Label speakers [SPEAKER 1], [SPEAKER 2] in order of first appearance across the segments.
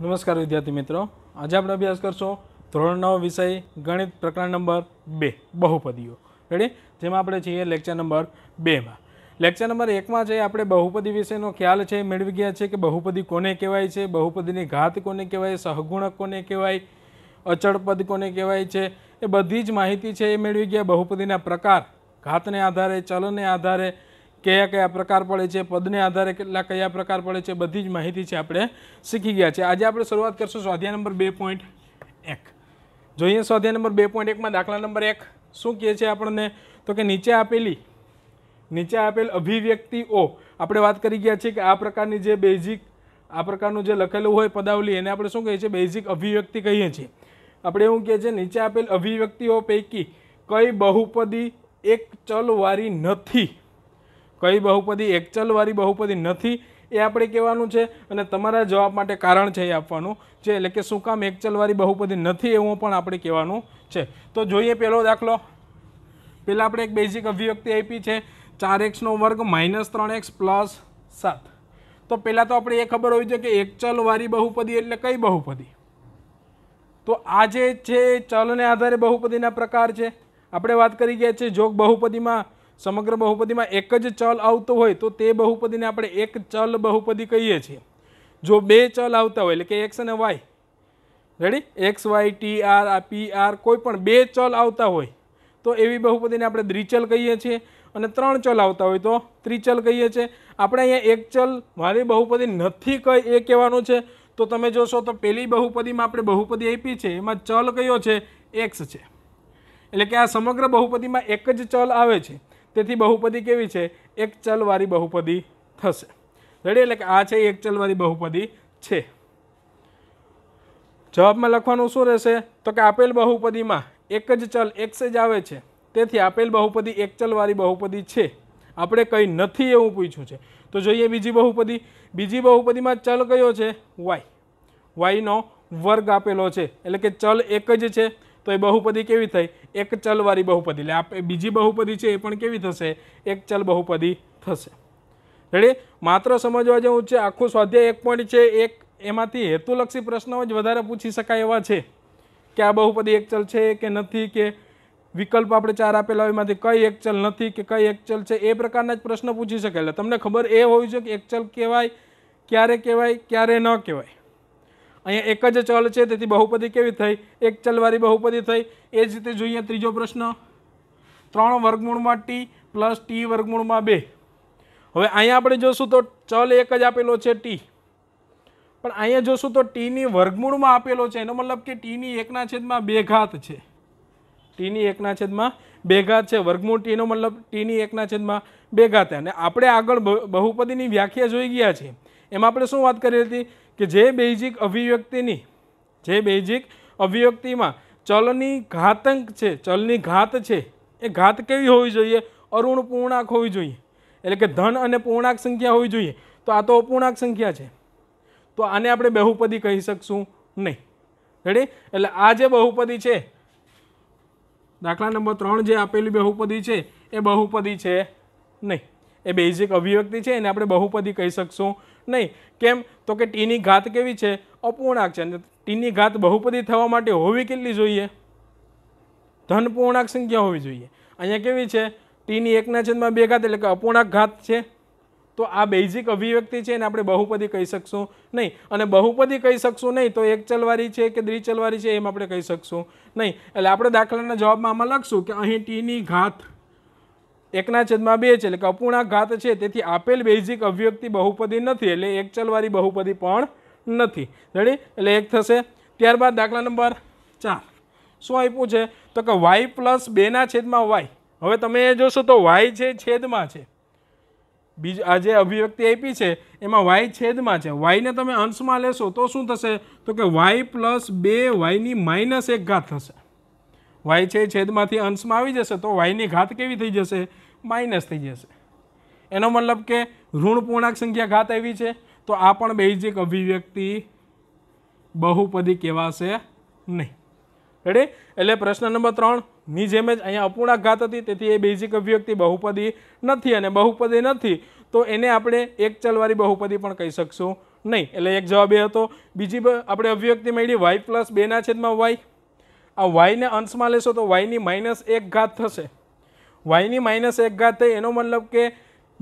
[SPEAKER 1] નમસ્કાર વિદ્યાર્થી મિત્રો આજે આપણે અભ્યાસ કરશું ધોરણ નવ વિષય ગણિત પ્રકરણ નંબર બે બહુપદીઓ રેડી જેમાં આપણે છીએ લેક્ચર નંબર બેમાં લેક્ચર નંબર એકમાં છે આપણે બહુપદી વિષયનો ખ્યાલ છે મેળવી ગયા છે કે બહુપદી કોને કહેવાય છે બહુપદીની ઘાત કોને કહેવાય સહગુણક કોને કહેવાય અચળપદ કોને કહેવાય છે એ બધી જ માહિતી છે એ મેળવી ગયા બહુપદીના પ્રકાર ઘાતને આધારે ચલને આધારે કયા કયા પ્રકાર પડે છે પદને આધારે કેટલા કયા પ્રકાર પડે છે બધી જ માહિતી છે આપણે શીખી ગયા છે આજે આપણે શરૂઆત કરશું સ્વાધ્યાય નંબર બે પોઈન્ટ એક જોઈએ સ્વાધ્યાય નંબર બે પોઈન્ટ એકમાં દાખલા નંબર એક શું કહે છે આપણને તો કે નીચે આપેલી નીચે આપેલ અભિવ્યક્તિઓ આપણે વાત કરી ગયા છીએ કે આ પ્રકારની જે બેઝિક આ પ્રકારનું જે લખેલું હોય પદાવલી એને આપણે શું કહીએ છીએ બેઝિક અભિવ્યક્તિ કહીએ છીએ આપણે એવું કહે છે નીચે આપેલ અભિવ્યક્તિઓ પૈકી કઈ બહુપદી એક ચલવારી નથી કઈ બહુપદી એકચલવાળી બહુપદી નથી એ આપણે કહેવાનું છે અને તમારા જવાબ માટે કારણ છે એ આપવાનું છે એટલે કે શું કામ એકચલવાળી બહુપદી નથી એવું પણ આપણે કહેવાનું છે તો જોઈએ પહેલો દાખલો પહેલાં આપણે એક બેઝિક અભિવ્યક્તિ આપી છે ચાર એક્સનો વર્ગ માઇનસ ત્રણ એક્સ પ્લસ સાત તો પહેલાં તો આપણે એ ખબર હોવી જોઈએ કે એકચલવાળી બહુપદી એટલે કઈ બહુપદી તો આજે છે ચલને આધારે બહુપદીના પ્રકાર છે આપણે વાત કરી ગયા છે જોગ બહુપદીમાં સમગ્ર બહુપદીમાં એક જ ચલ આવતો હોય તો તે બહુપદીને આપણે એક ચલ બહુપદી કહીએ છીએ જો બે ચલ આવતા હોય એટલે કે એક્સ અને Y ready X Y T R આ પી આર કોઈ પણ બે ચલ આવતા હોય તો એવી બહુપદીને આપણે દ્રિચલ કહીએ છીએ અને ત્રણ ચલ આવતા હોય તો ત્રિચલ કહીએ છીએ આપણે અહીંયા એક ચલ મારી બહુપદી નથી કઈ એ કહેવાનું છે તો તમે જોશો તો પહેલી બહુપદીમાં આપણે બહુપદી આપી છે એમાં ચલ કયો છે એક્સ છે એટલે કે આ સમગ્ર બહુપદીમાં એક જ ચલ આવે છે તેથી બહુપદી કેવી છે એક ચલવાળી બહુપદી થશે રેડી એટલે કે આ છે એક ચલવાળી બહુપદી છે જવાબમાં લખવાનું શું રહેશે તો કે આપેલ બહુપદીમાં એક જ ચલ એક્સ જ આવે છે તેથી આપેલ બહુપદી એક ચલવાળી બહુપદી છે આપણે કંઈ નથી એવું પૂછ્યું છે તો જોઈએ બીજી બહુપદી બીજી બહુપદીમાં ચલ કયો છે વાય વાયનો વર્ગ આપેલો છે એટલે કે ચલ એક જ છે તો એ બહુપદી કેવી થઈ એક ચલવાળી બહુપદી એટલે આ બીજી બહુપદી છે એ પણ કેવી થશે એક ચલ બહુપદી થશે રેડી માત્ર સમજવા જેવું છે આખું સ્વાધ્યાય એક પોઈન્ટ છે એક એમાંથી હેતુલક્ષી પ્રશ્નો જ વધારે પૂછી શકાય એવા છે કે આ બહુપદી એક ચલ છે કે નથી કે વિકલ્પ આપણે ચાર આપેલા હોય એમાંથી કઈ એક ચલ નથી કે કઈ એક ચલ છે એ પ્રકારના જ પ્રશ્ન પૂછી શકાય એટલે તમને ખબર એ હોવી જોઈએ કે એક ચલ કહેવાય ક્યારે કહેવાય ક્યારે ન કહેવાય અહીંયા એક જ ચલ છે તેથી બહુપદી કેવી થઈ એક ચલવાળી બહુપદી થઈ એ જ રીતે જોઈએ ત્રીજો પ્રશ્ન ત્રણ વર્ગમૂળમાં ટી પ્લસ ટી વર્ગમૂળમાં બે હવે અહીંયા આપણે જોશું તો ચલ એક જ આપેલો છે ટી પણ અહીંયા જોશું તો ટીની વર્ગમૂળમાં આપેલો છે એનો મતલબ કે ટીની એકના છેદમાં બે ઘાત છે ટીની એકના છેદમાં બે ઘાત છે વર્ગમૂળ ટીનો મતલબ ટીની એકના છેદમાં બે ઘાત અને આપણે આગળ બહુપદીની વ્યાખ્યા જોઈ ગયા છીએ એમાં આપણે શું વાત કરી હતી કે જે બેઝિક અભિવ્યક્તિની જે બેઝિક અભિવ્યક્તિમાં ચલની ઘાતંક છે ચલની ઘાત છે એ ઘાત કેવી હોવી જોઈએ અરુણ પૂર્ણાંક હોવી જોઈએ એટલે કે ધન અને પૂર્ણાંક સંખ્યા હોવી જોઈએ તો આ તો અપૂર્ણાંક સંખ્યા છે તો આને આપણે બહુપદી કહી શકશું નહીં રેડી એટલે આ જે બહુપદી છે દાખલા નંબર ત્રણ જે આપેલી બહુપદી છે એ બહુપદી છે નહીં એ બેઝિક અભિવ્યક્તિ છે એને આપણે બહુપદી કહી શકશું નહીં કેમ તો કે ટીની ઘાત કેવી છે અપૂર્ણાંક છે અને ટીની ઘાત બહુપદી થવા માટે હોવી કેટલી જોઈએ ધન પૂર્ણાંક સંખ્યા હોવી જોઈએ અહીંયા કેવી છે ટીની એકના છંદમાં બે ઘાત એટલે કે અપૂર્ણાંક ઘાત છે તો આ બેઝિક અભિવ્યક્તિ છે એને આપણે બહુપદી કહી શકશું નહીં અને બહુપદી કહી શકશું નહીં તો એક ચલવારી છે કે દ્વિચલવારી છે એમ આપણે કહી શકશું નહીં એટલે આપણે દાખલાના જવાબમાં આમાં લખશું કે અહીં ટીની ઘાત એકના છેદમાં બે છે એટલે કે અપૂર્ણાંક ઘાત છે તેથી આપેલ બેઝિક અભિવ્યક્તિ બહુપદી નથી એટલે એક ચલવાળી બહુપદી પણ નથી રેડી એટલે એક થશે ત્યારબાદ દાખલા નંબર ચાર શું આપ્યું છે તો કે વાય પ્લસ બેના છેદમાં વાય હવે તમે એ જોશો તો વાય છે છેદમાં છે બીજ આ જે અભિવ્યક્તિ આપી છે એમાં વાય છેદમાં છે વાયને તમે અંશમાં લેશો તો શું થશે તો કે વાય પ્લસ બે વાયની માઇનસ એક ઘાત થશે વાય છે છેદમાંથી અંશમાં આવી જશે તો વાયની ઘાત કેવી થઈ જશે માઇનસ થઈ જશે એનો મતલબ કે ઋણ પૂર્ણાંક સંખ્યા ઘાત આવી છે તો આ પણ બેઝિક અભિવ્યક્તિ બહુપદી કહેવાશે નહીં રેડી એટલે પ્રશ્ન નંબર ત્રણની જેમ જ અહીંયા અપૂર્ણાંક ઘાત હતી તેથી એ બેઝિક અભિવ્યક્તિ બહુપદી નથી અને બહુપદી નથી તો એને આપણે એક ચલવાળી બહુપદી પણ કહી શકશું નહીં એટલે એક જવાબ એ હતો બીજી આપણે અભિવ્યક્તિ મળી વાય પ્લસ બેના છેદમાં વાય આ વાયને અંશમાં લેશો તો વાયની માઇનસ એક ઘાત થશે વાયની માઇનસ એક ઘાત થઈ એનો મતલબ કે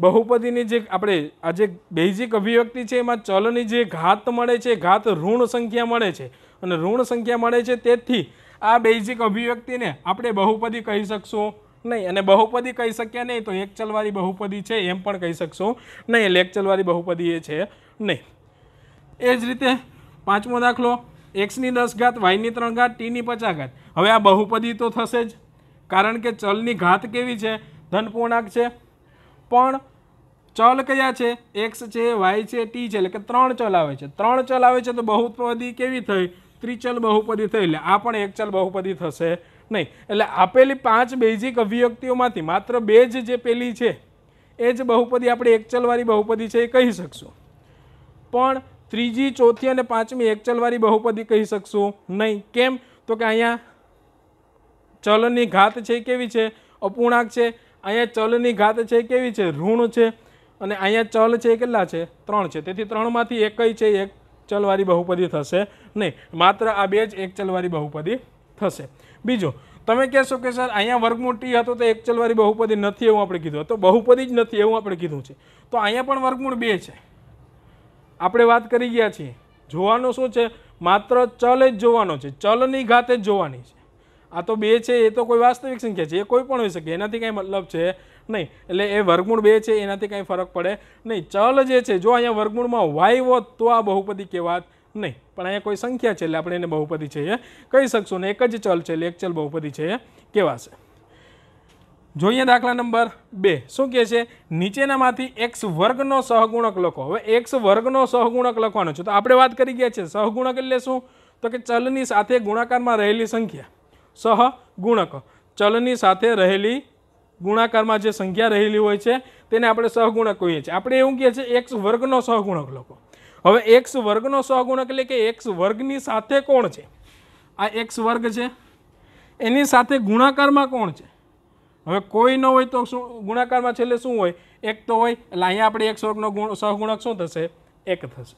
[SPEAKER 1] બહુપદીની જે આપણે આ જે બેઝિક અભિવ્યક્તિ છે એમાં ચલની જે ઘાત મળે છે ઘાત ઋણ સંખ્યા મળે છે અને ઋણ સંખ્યા મળે છે તેથી આ બેઝિક અભિવ્યક્તિને આપણે બહુપદી કહી શકશું નહીં અને બહુપદી કહી શક્યા નહીં તો એક ચલવાળી બહુપદી છે એમ પણ કહી શકશું નહીં એટલે એક ચલવાળી બહુપદી એ છે નહીં એ જ રીતે પાંચમો દાખલો એક્સની દસ ઘાત વાયની ત્રણ ઘાત ટીની પચાસ ઘાત હવે આ બહુપદી તો થશે જ કારણ કે ચલની ઘાત કેવી છે ધન પૂર્ણાંક છે પણ ચલ કયા છે એક્સ છે વાય છે ટી છે એટલે કે ત્રણ ચલ આવે છે ત્રણ ચલ આવે છે તો બહુપદી કેવી થઈ ત્રિચલ બહુપદી થઈ એટલે આ પણ એકચલ ચલ બહુપદી થશે નહીં એટલે આપેલી પાંચ બેઝિક અભિવ્યક્તિઓમાંથી માત્ર બે જ જે પેલી છે એ જ બહુપદી આપણે એકચલવાળી બહુપદી છે એ કહી શકશું પણ ત્રીજી ચોથી અને પાંચમી એકચલવાળી બહુપદી કહી શકશું નહીં કેમ તો કે અહીંયા ચલની ઘાત છે કેવી છે અપૂર્ણાંક છે અહીંયા ચલની ઘાત છે કેવી છે ઋણ છે અને અહીંયા ચલ છે એ કેટલા છે ત્રણ છે તેથી ત્રણમાંથી એક કઈ છે એક ચલવારી બહુપદી થશે નહીં માત્ર આ બે જ એક ચલવારી બહુપદી થશે બીજો તમે કહેશો કે સર અહીંયા વર્ગમૂળ ટી હતો તો એક ચલવારી બહુપદી નથી એવું આપણે કીધું તો બહુપદી જ નથી એવું આપણે કીધું છે તો અહીંયા પણ વર્ગમૂળ બે છે આપણે વાત કરી ગયા છીએ જોવાનું શું છે માત્ર ચલ જ જોવાનો છે ચલની ઘાતે જ જોવાની છે આ તો બે છે એ તો કોઈ વાસ્તવિક સંખ્યા છે એ કોઈ પણ હોઈ શકે એનાથી કાંઈ મતલબ છે નહીં એટલે એ વર્ગમૂળ બે છે એનાથી કાંઈ ફરક પડે નહીં ચલ જે છે જો અહીંયા વર્ગમૂળમાં વાય હોત તો આ બહુપતિ કહેવાત નહીં પણ અહીંયા કોઈ સંખ્યા છે એટલે આપણે એને બહુપતિ છે એ કહી શકશું ને એક જ ચલ છે એટલે એક ચલ બહુપતિ છે એ કહેવાશે જોઈએ દાખલા નંબર બે શું કહે છે નીચેનામાંથી એક્સ વર્ગનો સહગુણક લખો હવે એક્સ વર્ગનો સહગુણક લખવાનો છે તો આપણે વાત કરી ગયા છે સહગુણક એટલે શું તો કે ચલની સાથે ગુણાકારમાં રહેલી સંખ્યા સહ ગુણક ચલની સાથે રહેલી ગુણાકારમાં જે સંખ્યા રહેલી હોય છે તેને આપણે સહગુણક કહીએ છીએ આપણે એવું કહીએ છીએ એક્સ વર્ગનો સહગુણક લખો હવે એક્સ વર્ગનો સહગુણક એટલે કે એક્સ વર્ગની સાથે કોણ છે આ એક્સ વર્ગ છે એની સાથે ગુણાકારમાં કોણ છે હવે કોઈ ન હોય તો શું ગુણાકારમાં છેલ્લે શું હોય એક તો હોય એટલે અહીંયા આપણે એક્સ વર્ગનો ગુણ સહગુણક શું થશે એક થશે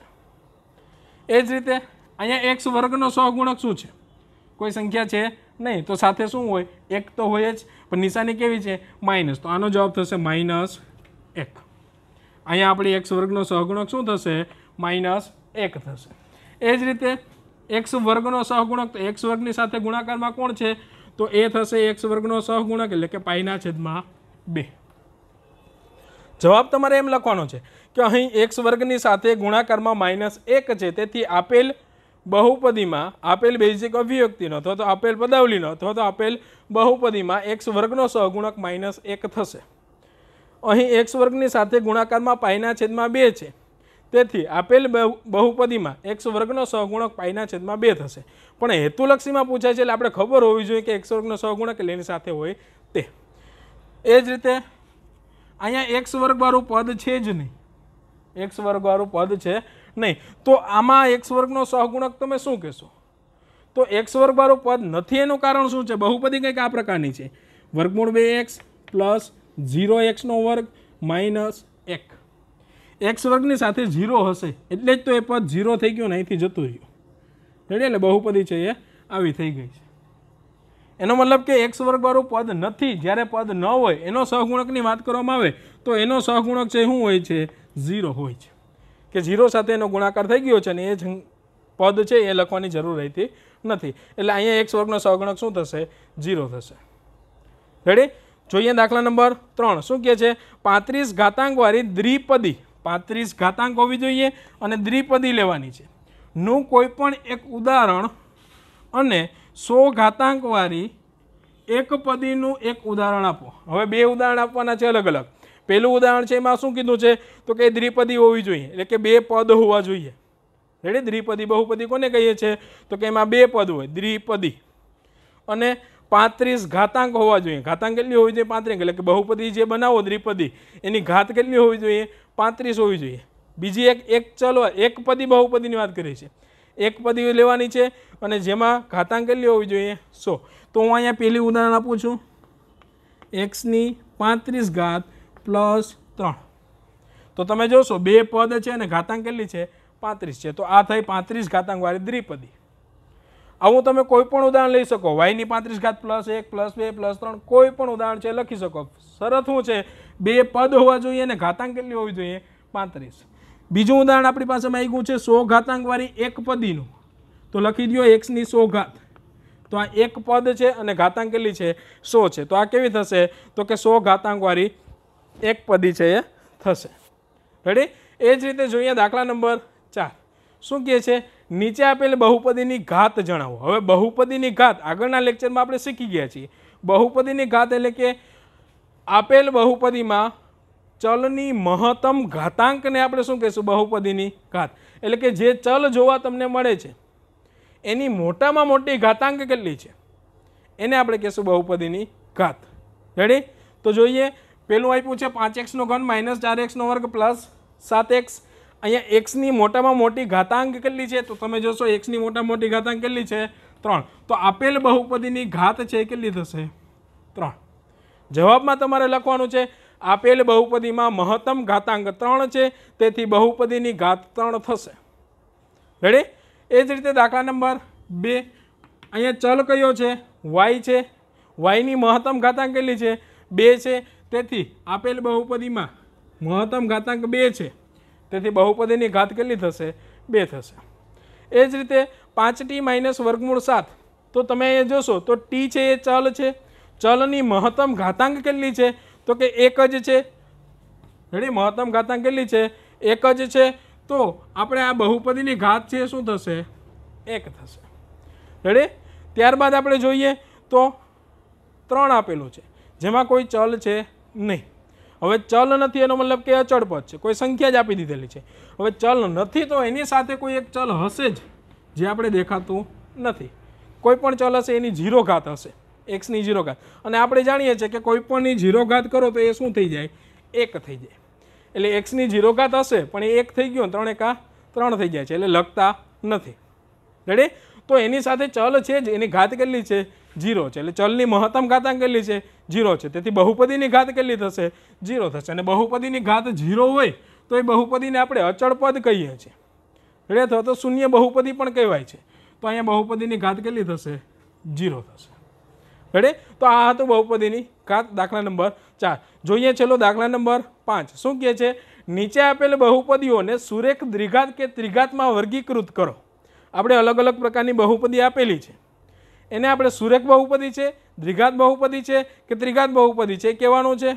[SPEAKER 1] એ જ રીતે અહીંયા એક્સ વર્ગનો સહગુણક શું છે કોઈ સંખ્યા છે નહીં તો સાથે શું હોય એક તો હોય જ પણ નિશાની કેવી છે માઇનસ તો આનો જવાબ થશે માઇનસ એક અહીંયા આપણી એક્સ વર્ગનો સહગુણક શું થશે માઇનસ એક થશે એ જ રીતે એક્સ વર્ગનો સહગુણક તો એક્સ વર્ગની સાથે ગુણાકારમાં કોણ છે તો એ થશે એક્સ વર્ગનો સહગુણક એટલે કે પાઈના છેદમાં બે જવાબ તમારે એમ લખવાનો છે કે અહીં એક્સ વર્ગની સાથે ગુણાકારમાં માઇનસ એક છે તેથી આપેલ બહુપદીમાં આપેલ બેઝિક અભિવ્યક્તિનો અથવા તો આપેલ પદાવલીનો અથવા તો આપેલ બહુપદીમાં એક્સ વર્ગનો સહગુણક માઇનસ એક થશે અહીં એક્સ વર્ગની સાથે ગુણાકારમાં પાયના છેદમાં બે છે તેથી આપેલ બહુપદીમાં એક્સ વર્ગનો સહગુણક પાયના છેદમાં બે થશે પણ હેતુલક્ષીમાં પૂછાય છે એટલે આપણે ખબર હોવી જોઈએ કે એક્સ વર્ગનો સહગુણક એટલે એની સાથે હોય તે એ જ રીતે અહીંયા એક્સ વર્ગવાળું પદ છે જ નહીં એક્સ વર્ગવાળું પદ છે નહીં તો આમાં એક્સ વર્ગનો સહગુણક તમે શું કહેશો તો એક્સ વર્ગવાળું પદ નથી એનું કારણ શું છે બહુપદી કંઈક આ પ્રકારની છે વર્ગમૂળ બે એક્સ પ્લસ ઝીરો એક્સનો વર્ગ માઇનસ એક એક્સ વર્ગની સાથે ઝીરો હશે એટલે જ તો એ પદ ઝીરો થઈ ગયું ને અહીંથી જતું રહ્યું રેડી એટલે બહુપદી છે એ આવી થઈ ગઈ છે એનો મતલબ કે એક્સ વર્ગવાળું પદ નથી જ્યારે પદ ન હોય એનો સહગુણકની વાત કરવામાં આવે તો એનો સહગુણક છે શું હોય છે ઝીરો હોય છે કે ઝીરો સાથે એનો ગુણાકાર થઈ ગયો છે અને એ પદ છે એ લખવાની જરૂર રહેતી નથી એટલે અહીંયા એક્સ વર્ગનો સહગુણક શું થશે ઝીરો થશે રેડી જોઈએ દાખલા નંબર ત્રણ શું કહે છે પાંત્રીસ ઘાતાંકવાળી દ્વિપદી પાંત્રીસ ઘાતાંક હોવી જોઈએ અને દ્વિપદી લેવાની છે નું કોઈ એક ઉદાહરણ અને સો ઘાતાંકવાળી એક પદીનું એક ઉદાહરણ આપો હવે બે ઉદાહરણ આપવાના છે અલગ અલગ પહેલું ઉદાહરણ છે એમાં શું કીધું છે તો કે દ્વિપદી હોવી જોઈએ એટલે કે બે પદ હોવા જોઈએ રેડી દ્વિપદી બહુપદી કોને કહીએ છીએ તો કે એમાં બે પદ હોય દ્વિપદી અને પાંત્રીસ ઘાતાંક હોવા જોઈએ ઘાતાંક કેટલી હોવી જોઈએ પાંત્રીસ એટલે કે બહુપદી જે બનાવો દ્વિપદી એની ઘાત કેટલી હોવી જોઈએ પાંત્રીસ હોવી જોઈએ બીજી એક એક ચલ હોય એકપદી બહુપદીની વાત કરી છે એકપદી લેવાની છે અને જેમાં ઘાતાંક કેટલી હોવી જોઈએ સો તો હું અહીંયા પહેલી ઉદાહરણ આપું છું એક્સની પાંત્રીસ ઘાત પ્લસ ત્રણ તો તમે જોશો બે પદ છે અને ઘાતાંક કેટલી છે પાંત્રીસ છે તો આ થઈ પાંત્રીસ ઘાતાંકવાળી દ્વિપદી આવું તમે કોઈ પણ ઉદાહરણ લઈ શકો વાયની પાંત્રીસ ઘાત પ્લસ એક પ્લસ બે પ્લસ ત્રણ કોઈ પણ ઉદાહરણ છે લખી શકો શરત શું છે બે પદ હોવા જોઈએ અને ઘાતાંક કેટલી હોવી જોઈએ પાંત્રીસ બીજું ઉદાહરણ આપણી પાસે માંગ્યું છે સો ઘાતાંકવાળી એક પદીનું તો લખી દો એક્સની સો ઘાત તો આ એક પદ છે અને ઘાતાંક કેટલી છે સો છે તો આ કેવી થશે તો કે સો ઘાતાંકવાળી એક પદી છે એ થશે રેડી એ જ રીતે જોઈએ દાખલા નંબર ચાર શું કહે છે નીચે આપેલ બહુપદીની ઘાત જણાવો હવે બહુપદીની ઘાત આગળના લેક્ચરમાં આપણે શીખી ગયા છીએ બહુપદીની ઘાત એટલે કે આપેલ બહુપદીમાં ચલની મહત્તમ ઘાતાંકને આપણે શું કહીશું બહુપદીની ઘાત એટલે કે જે ચલ જોવા તમને મળે છે એની મોટામાં મોટી ઘાતાંક કેટલી છે એને આપણે કહીશું બહુપદીની ઘાત રેડી તો જોઈએ પહેલું આપ્યું છે પાંચ એક્સનો ઘન માઇનસ ચાર એક્સનો વર્ગ પ્લસ સાત એક્સ અહીંયા એક્સની મોટામાં મોટી ઘાતાંક કેટલી છે તો તમે જોશો એક્સની મોટામાં મોટી ઘાતાંક કેટલી છે ત્રણ તો આપેલ બહુપદીની ઘાત છે કેટલી થશે ત્રણ જવાબમાં તમારે લખવાનું છે આપેલ બહુપદીમાં મહત્તમ ઘાતાંક ત્રણ છે તેથી બહુપદીની ઘાત ત્રણ થશે રેડી એ જ રીતે દાખલા નંબર બે અહીંયા ચલ કયો છે વાય છે વાયની મહત્તમ ઘાતાંક કેટલી છે બે છે તેથી આપેલ બહુપદીમાં મહત્તમ ઘાતાંક બે છે તેથી બહુપદીની ઘાત કેટલી થશે બે થશે એ જ રીતે પાંચ ટી માઇનસ વર્ગમૂળ સાત તો તમે એ જોશો તો ટી છે એ ચલ છે ચલની મહત્તમ ઘાતાંક કેટલી છે તો કે એક જ છે રેડી મહત્તમ ઘાતાંક કેટલી છે એક જ છે તો આપણે આ બહુપદીની ઘાત છે શું થશે એક થશે રેડી ત્યારબાદ આપણે જોઈએ તો ત્રણ આપેલું છે જેમાં કોઈ ચલ છે નહીં હવે ચલ નથી એનો મતલબ કે અચળ પદ છે કોઈ સંખ્યા જ આપી દીધેલી છે હવે ચલ નથી તો એની સાથે કોઈ એક ચલ હશે જ જે આપણે દેખાતું નથી કોઈ પણ ચલ હશે એની ઝીરો ઘાત હશે એક્સની ઝીરો ઘાત અને આપણે જાણીએ છીએ કે કોઈપણની ઝીરો ઘાત કરો તો એ શું થઈ જાય એક થઈ જાય એટલે એક્સની ઝીરો ઘાત હશે પણ એ એક થઈ ગયો ત્રણ એકા ત્રણ થઈ જાય છે એટલે લખતા નથી રેડી તો એની સાથે ચલ છે જ એની ઘાત કેટલી છે જીરો છે એટલે ચલની મહત્તમ ઘાતાંક કેટલી છે જીરો છે તેથી બહુપદીની ઘાત કેટલી થશે જીરો થશે અને બહુપદીની ઘાત જીરો હોય તો એ બહુપદીને આપણે અચળપદ કહીએ છીએ એટલે અથવા તો શૂન્ય બહુપદી પણ કહેવાય છે તો અહીંયા બહુપદીની ઘાત કેટલી થશે જીરો થશે રેડે તો આ હતું બહુપદીની ઘાત દાખલા નંબર ચાર જોઈએ છેલ્લો દાખલા નંબર પાંચ શું કહે છે નીચે આપેલ બહુપદીઓને સુરેખ દ્વિઘાત કે ત્રિઘાતમાં વર્ગીકૃત કરો આપણે અલગ અલગ પ્રકારની બહુપદી આપેલી છે એને આપણે સુરેખ બહુપદી છે દ્વિઘાત બહુપદી છે કે ત્રિઘાત બહુપદી છે એ કહેવાનું છે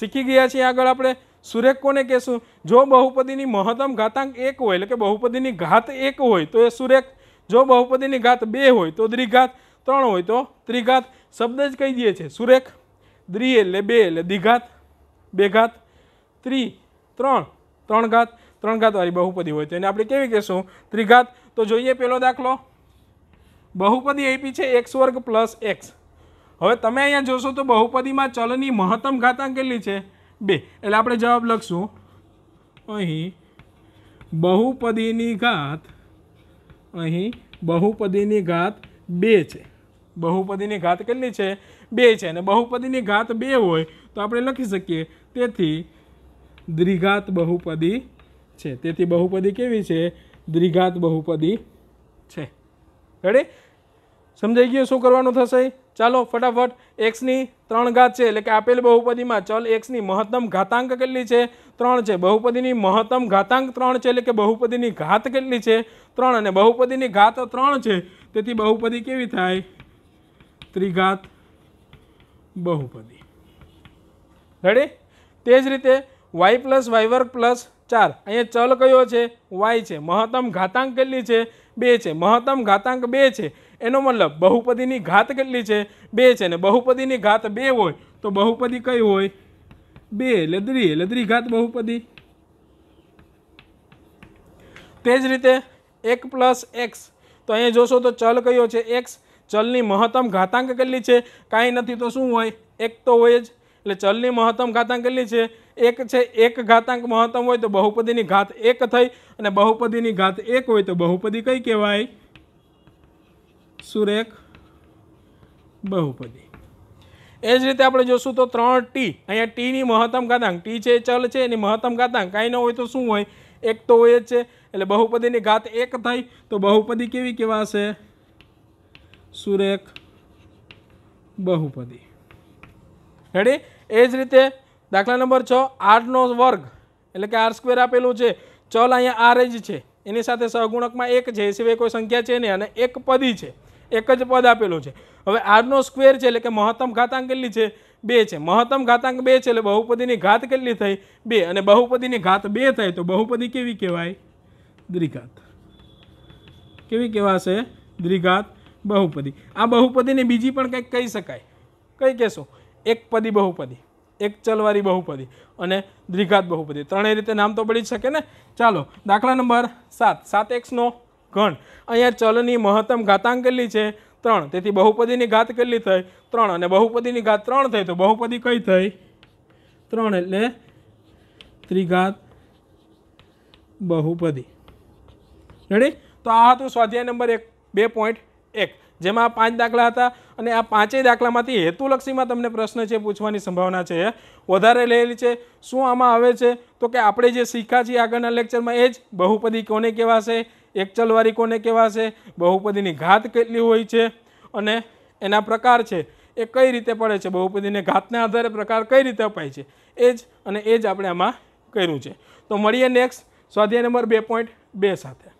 [SPEAKER 1] શીખી ગયા છીએ આગળ આપણે સુરેખ કોને કહેશું જો બહુપદીની મહત્તમ ઘાતાંક એક હોય એટલે કે બહુપદીની ઘાત એક હોય તો એ સુરેખ જો બહુપદીની ઘાત બે હોય તો દ્વિઘાત ત્રણ હોય તો ત્રિઘાત શબ્દ જ કહી દઈએ છીએ સુરેખ દ્રિ એટલે બે એટલે દ્વિઘાત બે ઘાત ત્રિ ત્રણ ત્રણ ઘાત ત્રણ ઘાતવાળી બહુપદી હોય તો એને આપણે કેવી કહેશું ત્રિઘાત તો જોઈએ પેલો દાખલો બહુપદી આપી છે એક્સ વર્ગ પ્લસ એક્સ હવે તમે અહીંયા જોશો તો બહુપદીમાં ચલની મહત્તમ ઘાતાંક કેટલી છે બે એટલે આપણે જવાબ લખશું અહીં બહુપદીની ઘાત અહીં બહુપદીની ઘાત બે છે બહુપદીની ઘાત કેટલી છે બે છે અને બહુપદીની ઘાત બે હોય તો આપણે લખી શકીએ તેથી દ્વિઘાત બહુપદી છે તેથી બહુપદી કેવી છે દ્વિઘાત બહુપદી છે રેડી સમજાઈ ગયું શું કરવાનું થશે ચાલો ફટાફટ એક્સની ત્રણ ઘાત છે એટલે કે આપેલ બહુપદીમાં ચલ એક્સની મહત્તમ ઘાતાંક કેટલી છે ત્રણ છે બહુપદીની મહત્તમ ઘાતાંક ત્રણ છે એટલે કે બહુપદીની ઘાત કેટલી છે ત્રણ અને બહુપદીની ઘાત ત્રણ છે તેથી બહુપદી કેવી થાય ત્રિઘાત બહુપદી રેડી તે જ રીતે વાય પ્લસ વાય વર્ગ પ્લસ ચાર અહીંયા ચલ કયો છે વાય છે મહત્તમ ઘાતાંક કેટલી છે બે છે મહત્તમ ઘાતાંક બે છે એનો મતલબ બહુપદીની ઘાત કેટલી છે બે છે ને બહુપદીની ઘાત બે હોય તો બહુપદી કઈ હોય બે લદરી દ્રી એટલે દ્રિઘાત બહુપદી તે જ રીતે એક પ્લસ એક્સ તો અહીંયા જોશો તો ચલ કયો છે એક્સ ચલની મહત્તમ ઘાતાંક કેટલી છે કાંઈ નથી તો શું હોય એક તો હોય જ એટલે ચલની મહત્તમ ઘાતાંક કેટલી છે એક છે એક ઘાતાંક મહત્તમ હોય તો બહુપદીની ઘાત એક થઈ અને બહુપદીની ઘાત એક હોય તો બહુપદી કઈ કહેવાય સુરેખ બહુપદી એ જ રીતે આપણે જોશું તો ત્રણ ટી અહીંયા ટીની મહત્તમ ઘાતાંક ટી છે એ ચલ છે એની મહત્તમ ઘાતાંક કાંઈ ન હોય તો શું હોય એક તો હોય જ છે એટલે બહુપદીની ઘાત એક થઈ તો બહુપદી કેવી કહેવાશે સુરેખ બહુપદી રેડી એ જ રીતે દાખલા નંબર છ આરનો વર્ગ એટલે કે આર સ્ક્વેર આપેલું છે ચલ અહીંયા આર જ છે એની સાથે સહગુણકમાં એક છે એ સિવાય કોઈ સંખ્યા છે નહીં અને એક પદી છે એક જ પદ આપેલું છે હવે આરનો સ્ક્વેર છે એટલે કે મહત્તમ ઘાતાંક કેટલી છે બે છે મહત્તમ ઘાતાંક બે છે એટલે બહુપદીની ઘાત કેટલી થઈ બે અને બહુપદીની ઘાત બે થાય તો બહુપદી કેવી કહેવાય દ્વિઘાત કેવી કહેવાશે દ્વિઘાત બહુપદી આ બહુપદીને બીજી પણ કંઈક કહી શકાય કંઈ કહેશો એકપદી બહુપદી એક ચલવારી બહુપદી અને દ્વિઘાત બહુપદી ત્રણેય રીતે નામ તો પડી શકે ને ચાલો દાખલા નંબર સાત સાત એક્સનો ઘણ અહીંયા ચલની મહત્તમ ઘાતાંક કેટલી છે ત્રણ તેથી બહુપદીની ઘાત કેટલી થઈ ત્રણ અને બહુપદીની ઘાત ત્રણ થઈ તો બહુપદી કઈ થઈ ત્રણ એટલે ત્રિઘાત બહુપદી રેડી તો આ હતું સ્વાધ્યાય નંબર એક બે પોઈન્ટ એક જેમાં આ પાંચ દાખલા હતા અને આ પાંચેય દાખલામાંથી હેતુલક્ષીમાં તમને પ્રશ્ન છે પૂછવાની સંભાવના છે વધારે લેલી છે શું આમાં આવે છે તો કે આપણે જે શીખ્યા છીએ આગળના લેક્ચરમાં એ જ બહુપદી કોને કહેવાશે એકચલવારી કોને કહેવાશે બહુપદીની ઘાત કેટલી હોય છે અને એના પ્રકાર છે એ કઈ રીતે પડે છે બહુપદીને ઘાતના આધારે પ્રકાર કઈ રીતે અપાય છે એ જ અને એ જ આપણે આમાં કર્યું છે તો મળીએ નેક્સ્ટ સ્વાધ્યાય નંબર બે પોઈન્ટ બે સાથે